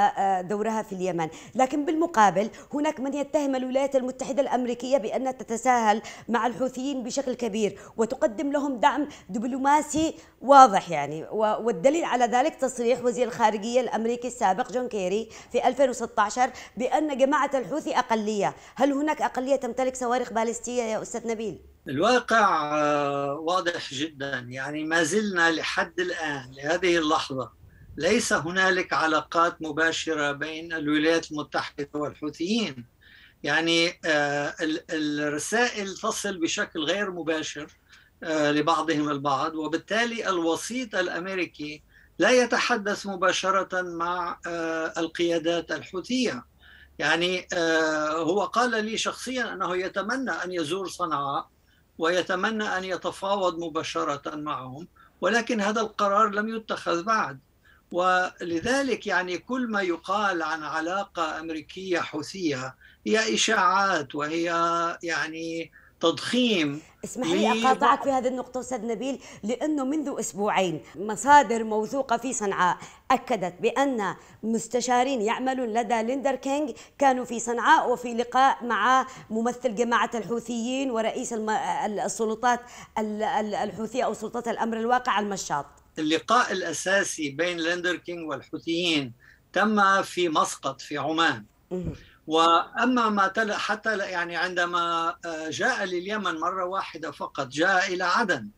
آه، آه، دورها في اليمن لكن بالمقابل هناك من يتهم الولايات المتحدة الأمريكية بأنها تتساهل مع الحوثيين بشكل كبير وتقدم لهم دعم دبلوماسي واضح يعني والدليل على ذلك تصريح وزير الخارجية الأمريكي السابق جون كيري في 2016 بأن جماعة الحوثي أقلية هل هناك أقلية تمتلك صواريخ باليستية يا أستاذ نبيل؟ الواقع آه، واضح جدا يعني ما زلنا لحد الآن لهذه اللحظة ليس هنالك علاقات مباشرة بين الولايات المتحدة والحوثيين يعني آه، الرسائل تصل بشكل غير مباشر آه، لبعضهم البعض وبالتالي الوسيط الأمريكي لا يتحدث مباشرة مع آه، القيادات الحوثية يعني هو قال لي شخصيا أنه يتمنى أن يزور صنعاء ويتمنى أن يتفاوض مباشرة معهم ولكن هذا القرار لم يتخذ بعد ولذلك يعني كل ما يقال عن علاقة أمريكية حوثية هي إشاعات وهي يعني تضخيم اسمح لي اقاطعك في هذه النقطه استاذ نبيل لانه منذ اسبوعين مصادر موثوقه في صنعاء اكدت بان مستشارين يعملون لدى ليندر كينغ كانوا في صنعاء وفي لقاء مع ممثل جماعه الحوثيين ورئيس السلطات الحوثيه او سلطات الامر الواقع المشاط اللقاء الأساسي بين ليندر كينغ والحوثيين تم في مسقط في عمان واما ما تلا حتى يعني عندما آه، جاء لليمن مره واحده فقط جاء الى عدن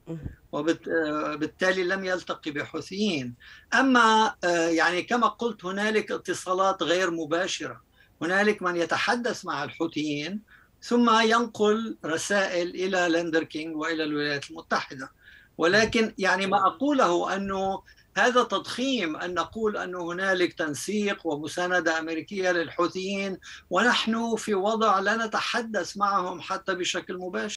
وبالتالي آه، لم يلتقي بحوثيين اما آه، يعني كما قلت هنالك اتصالات غير مباشره هنالك من يتحدث مع الحوثيين ثم ينقل رسائل الى لندر كينغ والى الولايات المتحده ولكن يعني ما اقوله انه هذا تضخيم ان نقول ان هنالك تنسيق ومسانده امريكيه للحوثيين ونحن في وضع لا نتحدث معهم حتى بشكل مباشر